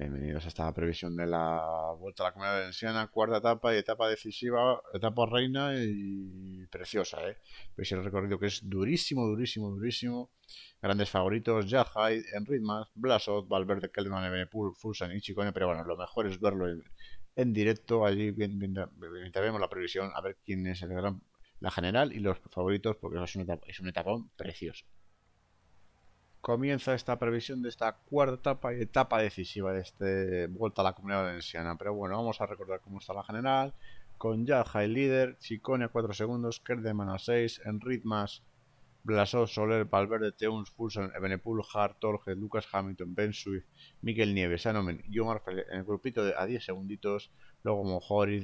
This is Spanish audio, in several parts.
Bienvenidos a esta previsión de la Vuelta a la Comunidad Valenciana, cuarta etapa y etapa decisiva, etapa reina y preciosa. ¿eh? Veis el recorrido que es durísimo, durísimo, durísimo. Grandes favoritos, Jahai, Enritmas, Blasot, Valverde, Keldman, Ebenepul, Fulsan y Chicone, pero bueno, lo mejor es verlo en, directo, allí vemos la previsión, a ver quién es el gran, la general y los favoritos, porque es un, etapa, es un etapón precioso comienza esta previsión de esta cuarta etapa etapa decisiva de este vuelta a la comunidad valenciana. Pero bueno, vamos a recordar cómo está la general. Con Yaja el líder, Chicone a 4 segundos, Kerdeman a 6, en más, Blasov, Soler, Valverde, Teuns, Fulson, Ebenepul, Hart, Torge, Lucas Hamilton, Ben Swift, Miguel Nieves, Anomen Yomar en el grupito de a 10 segunditos. Luego como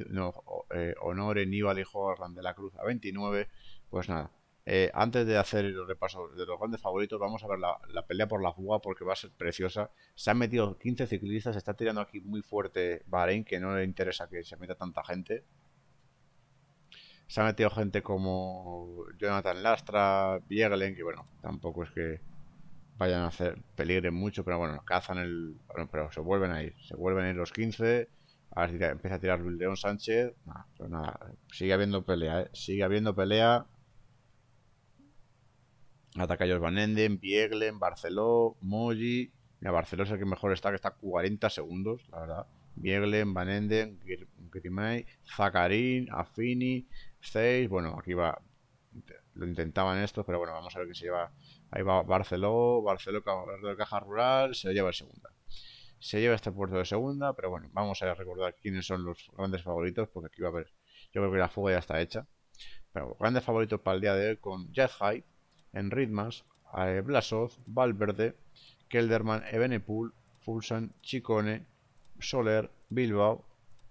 no, eh, Honore, de la Cruz a 29. Pues nada, eh, antes de hacer el repaso de los grandes favoritos, vamos a ver la, pelea por la fuga porque va a ser preciosa. Se han metido 15 ciclistas, se está tirando aquí muy fuerte Bahrein, que no le interesa que se meta tanta gente. Se ha metido gente como Jonathan Lastra, Viegelen, que bueno, tampoco es que vayan a hacer peligren mucho, pero bueno, cazan el. pero se vuelven a ir, se vuelven a ir los 15. Ahora empieza a tirar León Sánchez. pero pues nada, sigue habiendo pelea, eh, sigue habiendo pelea ellos Van Enden, Bieglen, Barceló, Moji. Mira, Barceló es el que mejor está, que está 40 segundos, la verdad. Bieglen, Van Enden, Grimay, zacarín Afini, Seis. Bueno, aquí va. Lo intentaban estos, pero bueno, vamos a ver qué se lleva. Ahí va Barceló, Barceló, de Caja Rural, se lo lleva el segunda. Se lleva este puerto de segunda, pero bueno, vamos a recordar quiénes son los grandes favoritos, porque aquí va a haber. Yo creo que la fuga ya está hecha. Pero grandes favoritos para el día de hoy con Jet Hype en Ritmas, Blasov, Valverde, Kelderman, Ebenepool, Fulsan, Chicone, Soler, Bilbao,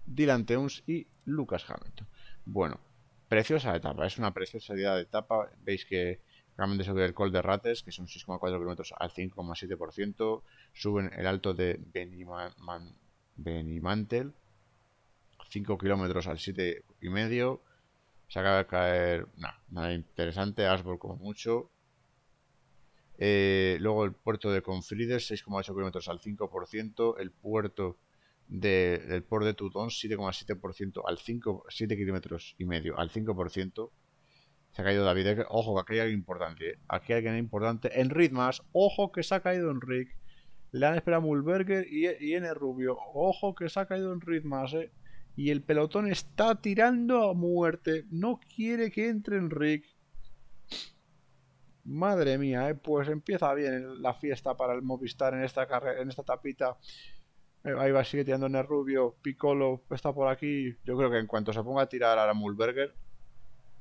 Dylan y Lucas Hamilton. Bueno, preciosa etapa, es una preciosa idea de etapa. Veis que realmente sube el col de Rates, que son 6,4 kilómetros al 5,7%. Suben el alto de Benimantel, 5 kilómetros al 7,5. Se acaba de caer, nada, nada interesante. Asbol como mucho. Eh, luego el puerto de Confrides, 6,8 kilómetros al 5%. El puerto de, del puerto de Tutón, 7,7% al 5, 7 kilómetros y medio al 5%. Se ha caído David. Eh, ojo, aquí hay algo importante. Eh. Aquí hay alguien importante. En Ritmas, ojo que se ha caído Enric. Le han esperado Mulberger y, y N. Rubio. Ojo que se ha caído en Ritmas, Y el pelotón está tirando a muerte. No quiere que entre Rick. Madre mía, eh, pues empieza bien la fiesta para el Movistar en esta, en esta tapita. Eh, ahí va, sigue tirando en el rubio. Piccolo está por aquí. Yo creo que en cuanto se ponga a tirar a la Mulberger,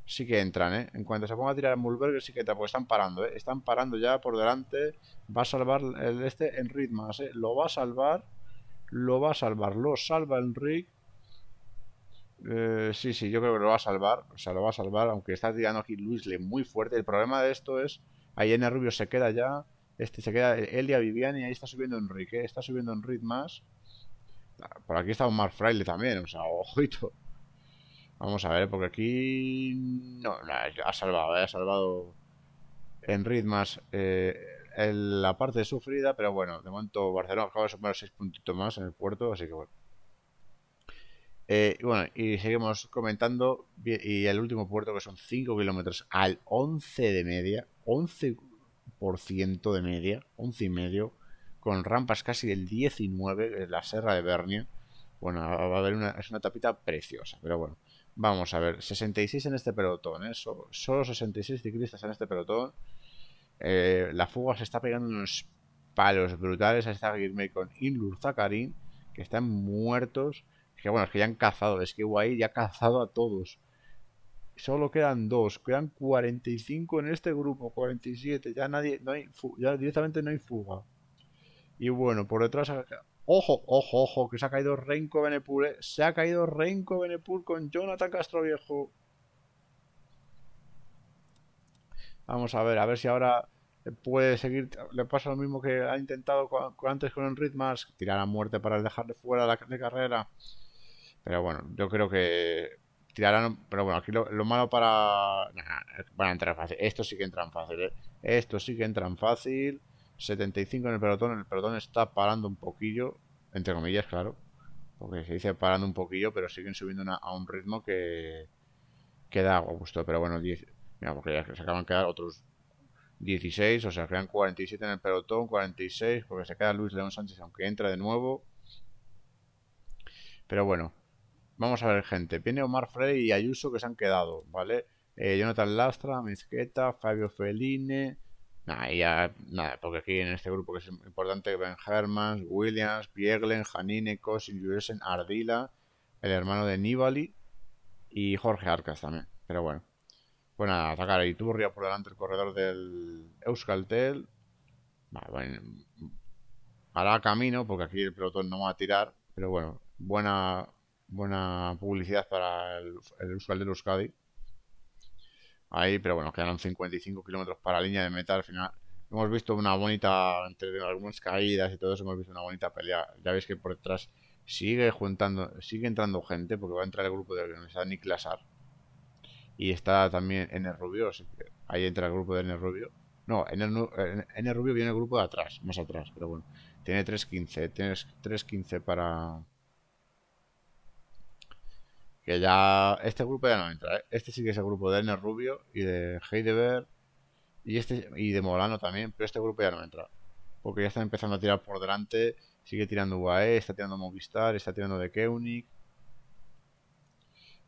sí que entran, ¿eh? En cuanto se ponga a tirar a Mulberger, sí que entran, porque están parando, ¿eh? Están parando ya por delante. Va a salvar el este en ritmas, ¿eh? Lo va a salvar, lo va a salvar, lo salva Enric. Eh, sí, sí, yo creo que lo va a salvar. O sea, lo va a salvar, aunque está tirando aquí Luis Le muy fuerte. El problema de esto es, Ahí en Rubio se queda ya, este se queda Elia y ahí está subiendo Enrique, está subiendo en más. Por aquí está Omar Fraile también, o sea, ojito. Vamos a ver, porque aquí... No, no ha salvado, ha salvado en más eh, la parte sufrida, pero bueno, de momento Barcelona acaba de sumar 6 puntitos más en el puerto, así que bueno. Eh, bueno, y seguimos comentando. Y el último puerto, que son 5 kilómetros al 11 de media, 11% de media, 11 y medio, con rampas casi del 19, en la Serra de Bernia. Bueno, va a haber una, es una tapita preciosa, pero bueno. Vamos a ver, 66 en este pelotón, ¿eh? solo, 66 ciclistas en este pelotón. Eh, la fuga se está pegando unos palos brutales. A esta Guirme con Inlur Zakarin, que están muertos que bueno, es que ya han cazado, es que Guay ya ha cazado a todos. Solo quedan dos, quedan 45 en este grupo, 47, ya nadie, no hay, ya directamente no hay fuga. Y bueno, por detrás, ojo, ojo, ojo, que se ha caído Renko Benepur eh, se ha caído Renko Benepur con Jonathan Castro viejo. Vamos a ver, a ver si ahora puede seguir, le pasa lo mismo que ha intentado antes con el Ritmas, tirar a muerte para dejarle fuera la, de carrera. Pero bueno, yo creo que tirarán. Pero bueno, aquí lo, malo para. Para entrar fácil. Estos sí que entran fácil, ¿eh? Esto sí que entran fácil. 75 en el pelotón. El pelotón está parando un poquillo. Entre comillas, claro. Porque se dice parando un poquillo, pero siguen subiendo a un ritmo que. que da gusto. Pero bueno, 10. Mira, porque ya se acaban de quedar otros 16. O sea, quedan 47 en el pelotón. 46. Porque se queda Luis León Sánchez, aunque entra de nuevo. Pero bueno, Vamos a ver, gente. Viene Omar Frey y Ayuso que se han quedado, ¿vale? Eh, Jonathan Lastra, Mezqueta, Fabio Feline. Nada, porque aquí en este grupo que es importante, Ben Hermans, Williams, Pieglen, Janine, Cosin, Juresen, Ardila, el hermano de Nibali y Jorge Arcas también. Pero bueno. Bueno, pues a atacar a Iturria por delante el corredor del Euskaltel. Vale, bueno, hará camino porque aquí el pelotón no va a tirar. Pero bueno, buena buena publicidad para el, el de del Euskadi. Ahí, pero bueno, quedan 55 kilómetros para línea de meta. Al final hemos visto una bonita, entre algunas caídas y todo eso, hemos visto una bonita pelea. Ya veis que por detrás sigue juntando, sigue entrando gente, porque va a entrar el grupo de la Nick Lazar. Y está también N Rubio, así que ahí entra el grupo de N Rubio. No, N eh, Rubio viene el grupo de atrás, más atrás, pero bueno. Tiene 3.15, tiene 3.15 para que ya. Este grupo ya no entra, ¿eh? Este sí que es el grupo de Ernest Rubio y de Heideberg y, este, y de Molano también, pero este grupo ya no entra. Porque ya está empezando a tirar por delante. Sigue tirando UAE, está tirando Movistar, está tirando de Keunig.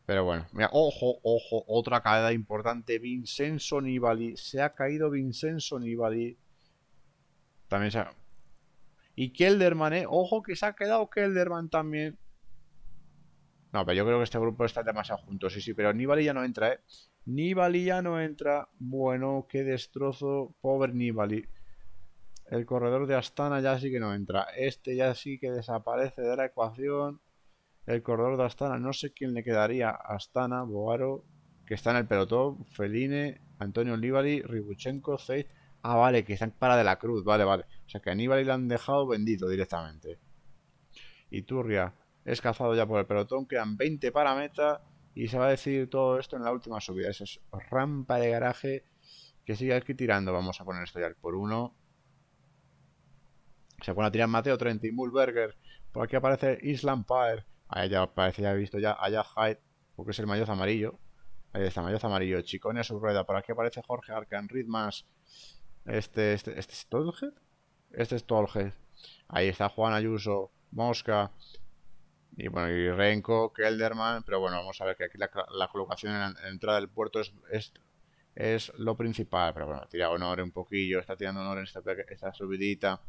Pero bueno, mira, ojo, ojo, otra caída importante. Vincenzo Nibali. Se ha caído Vincenzo Nibali. También se ha. Y Kelderman, eh. Ojo que se ha quedado Kelderman también. No, pero yo creo que este grupo está demasiado juntos. Sí, sí, pero Nibali ya no entra, ¿eh? Nibali ya no entra. Bueno, qué destrozo. Pobre Nibali. El corredor de Astana ya sí que no entra. Este ya sí que desaparece de la ecuación. El corredor de Astana, no sé quién le quedaría. Astana, Boaro, que está en el pelotón. Feline, Antonio Nibali, Ribuchenko, Zeit. Ah, vale, que están para de la cruz. Vale, vale. O sea que a Nibali le han dejado bendito directamente. y turria es cazado ya por el pelotón, quedan 20 para meta y se va a decir todo esto en la última subida. Esa es rampa de garaje que sigue aquí tirando. Vamos a poner esto ya por uno. Se pone a tirar Mateo 30 y Mulberger. Por aquí aparece Island Pyre. Ahí ya aparece, ya he visto ya allá Hyde, porque es el mayoz amarillo. Ahí está, mayoz amarillo. en su rueda. Por aquí aparece Jorge Arcan Ritmas. Este, este, este es Tolhead. Este es Tolhead. Ahí está Juan Ayuso, Mosca, y bueno, y Renko, Kelderman, pero bueno, vamos a ver que aquí la, colocación en la entrada del puerto es, es, es, lo principal. Pero bueno, tira honor un poquillo, está tirando honor en esta, esta subidita.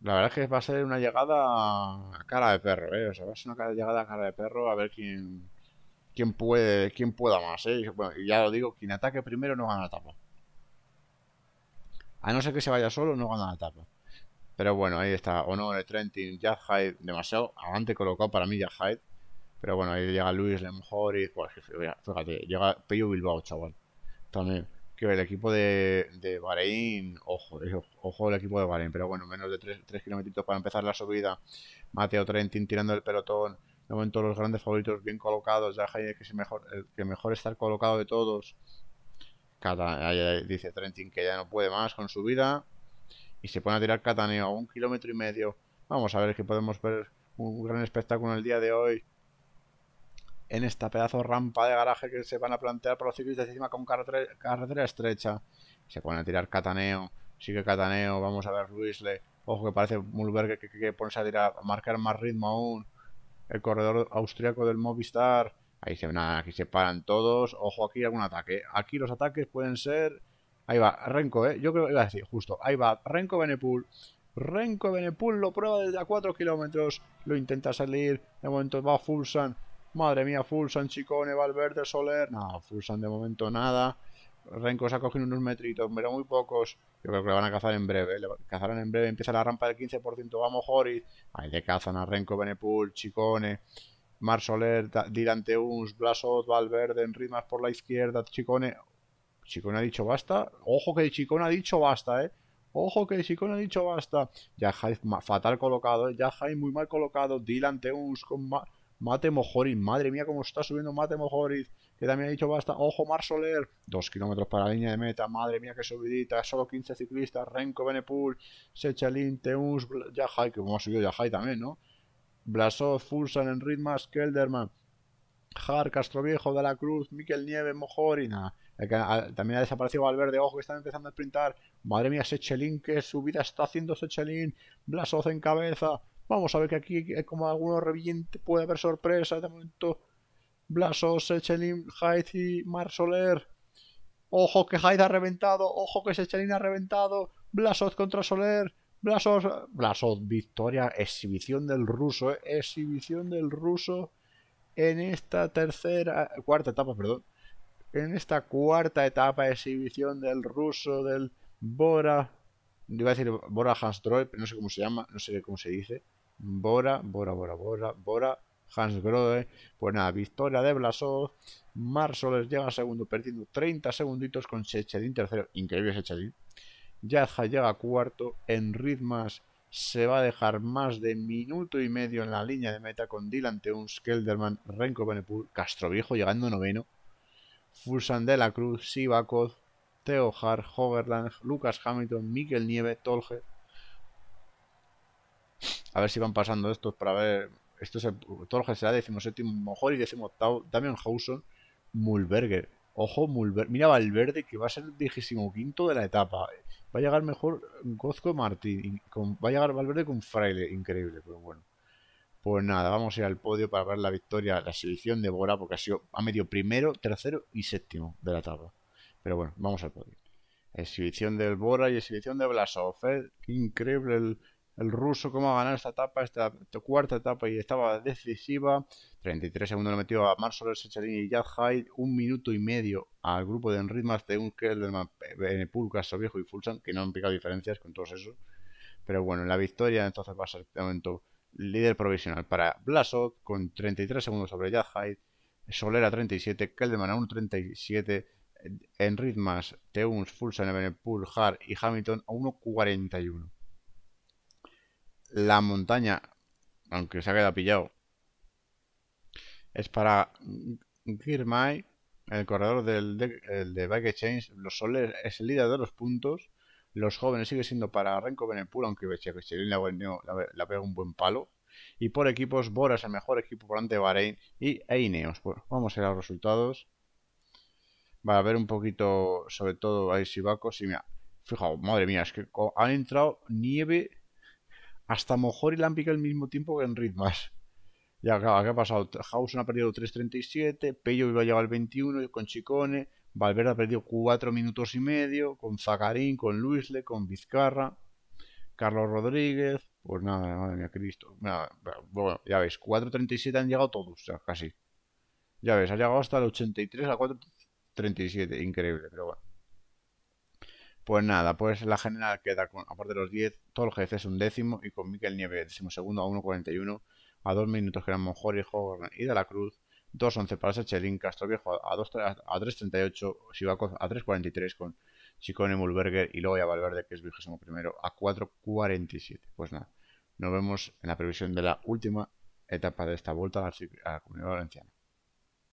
La verdad es que va a ser una llegada a cara de perro, ¿eh? O sea, va a ser una llegada a cara de perro a ver quién, quién, puede, quién pueda más, ¿eh? Y ya lo digo, quien ataque primero no gana la etapa. A no ser que se vaya solo, no gana la etapa. Pero bueno, ahí está. Honor, Trentin, Jack Demasiado avante colocado para mí Jack Pero bueno, ahí llega Luis Lemjori. fíjate, llega Peyo Bilbao, chaval. También. Que el equipo de, de Bahrein, ojo, eh, ojo el equipo de Bahrein, pero bueno, menos de 3, 3 para empezar la subida. Mateo Trentin tirando el pelotón. De momento los grandes favoritos bien colocados. Jack que es mejor, que mejor estar colocado de todos. cada ahí, dice Trentin que ya no puede más con su vida y se pone a tirar cataneo a un kilómetro y medio. Vamos a ver si podemos ver un gran espectáculo el día de hoy en esta pedazo rampa de garaje que se van a plantear para los ciclistas encima con carretera, estrecha. Se pone a tirar cataneo, sigue cataneo, vamos a ver Luisle. Ojo que parece Mulberg que, pone a tirar, a marcar más ritmo aún. El corredor austriaco del Movistar. Ahí se, aquí se paran todos. Ojo aquí algún ataque. Aquí los ataques pueden ser Ahí va, Renko, ¿eh? Yo creo que iba a decir, justo. Ahí va, Renko Benepool. Renko Benepool lo prueba desde a 4 kilómetros. Lo intenta salir. De momento va Fulsan. Madre mía, Fulsan, Chicone, Valverde, Soler. No, Fulsan de momento nada. Renko se ha cogido unos metritos, pero muy pocos. Yo creo que lo van a cazar en breve. Le cazarán en breve. Empieza la rampa del 15%. Vamos, Joris. Ahí le cazan a Renko, Benepool, Chicone. Mar Soler, Dirante Blasot, Valverde, en rimas por la izquierda, Chicone, Chicón ha dicho basta. Ojo que Chicón ha dicho basta, ¿eh? Ojo que Chicón ha dicho basta. Jahai fatal colocado, ¿eh? muy mal colocado. Dylan Teuns con Mate Mojoriz. Madre mía, cómo está subiendo Mate Mojoriz. Que también ha dicho basta. Ojo, Mar Soler. Dos kilómetros para la línea de meta. Madre mía, qué subidita. Solo 15 ciclistas. Renko, Benepul, Sechalín, Teuns, Jahai. Que como ha subido yajay también, ¿no? Blasov, Fulsan, Enritmas, Kelderman. Jar, Castroviejo, de la Cruz, Miquel Nieves, Mojorina. Ah, también ha desaparecido Valverde, ojo que están empezando a sprintar. Madre mía, Sechelin, que su vida está haciendo Sechelin. Blasoz en cabeza. Vamos a ver que aquí, eh, como algunos reviente, puede haber sorpresa. De momento, Blasov, Sechelin, Haidt y Soler. Ojo que Haidt ha reventado. Ojo que Sechelin ha reventado. Blasoz contra Soler. Blasov, Blasov, victoria. Exhibición del ruso, eh, exhibición del ruso en esta tercera, cuarta etapa, perdón en esta cuarta etapa de exhibición del ruso, del Bora. Iba a decir Bora Hansgrohe, pero no sé cómo se llama, no sé cómo se dice. Bora, Bora, Bora, Bora, Bora Hansgrohe. Pues nada, victoria de Blasov. Marsoles les llega segundo, perdiendo 30 segunditos con de tercero. Increíble Sechedin. Yadja llega cuarto. En ritmas se va a dejar más de minuto y medio en la línea de meta con Dylan Teuns, Kelderman, Renko Castro viejo llegando noveno Fulsan de la Cruz, Sivakov, Teo Hart, Hogerland, Lucas Hamilton, Miquel Nieve, Tolge. A ver si van pasando estos para ver. Esto Tolge será 17 mejor y decimoctavo. Damian Hausen, Mulberger. Ojo, Mulberger. Mira Valverde que va a ser el quinto de la etapa. Va a llegar mejor Gozco Martín. va a llegar Valverde con Fraile. Increíble, pero bueno. Pues nada, vamos a ir al podio para ver la victoria, la exhibición de Bora, porque ha sido, a medio primero, tercero y séptimo de la tabla. Pero bueno, vamos al podio. Exhibición del Bora y exhibición de Blasov. ¿eh? Qué increíble el, ruso cómo ha ganado esta etapa, esta, cuarta etapa y estaba decisiva. 33 segundos lo metió a Marcelo Sechalini y Yad Un minuto y medio al grupo de Enritmas de el Pulkas, viejo y Fulsan, que no han picado diferencias con todos esos. Pero bueno, la victoria entonces va a ser de momento líder provisional para Blasov con 33 segundos sobre Soler a 37, Keldeman a 1.37, en Ritmas, Teuns, Fulsen, Evenepoel, Hart y Hamilton a 1.41. La montaña, aunque se ha quedado pillado, es para Girmay, el corredor del de, Bike Exchange. Los Soler es el líder de los puntos los jóvenes sigue siendo para Renko Benepul, aunque Becherin la, la, la pega un buen palo. Y por equipos, Boras, el mejor equipo por ante Bahrein y Eineos. vamos a ver los resultados. Va a ver un poquito, sobre todo, ahí sibaco Si mira, fijaos, madre mía, es que han entrado nieve hasta mejor y lámpica al mismo tiempo que en ritmas. Ya, que ¿qué ha pasado? Hausen ha perdido 3.37, Pello iba a llevar el 21 con Chicone, Valverde ha perdido cuatro minutos y medio con Zagarín, con Luisle, con Vizcarra, Carlos Rodríguez. Pues nada, madre mía, Cristo. bueno, ya ves, 4.37 han llegado todos, sea, casi. Ya ves, ha llegado hasta el 83 a 4.37, increíble, pero bueno. Pues nada, pues la general queda con, aparte de los 10, Toljez es un décimo y con Miquel Nieves, décimo segundo a 1.41, a dos minutos que eran mejor, y y de la Cruz 2.11 para Sachelin, viejo a, 2, a 3.38, va a 3.43 con Chicone, Mulberger y luego ya Valverde, que es vigésimo primero, a 4.47. Pues nada, nos vemos en la previsión de la última etapa de esta vuelta a la Comunidad Valenciana.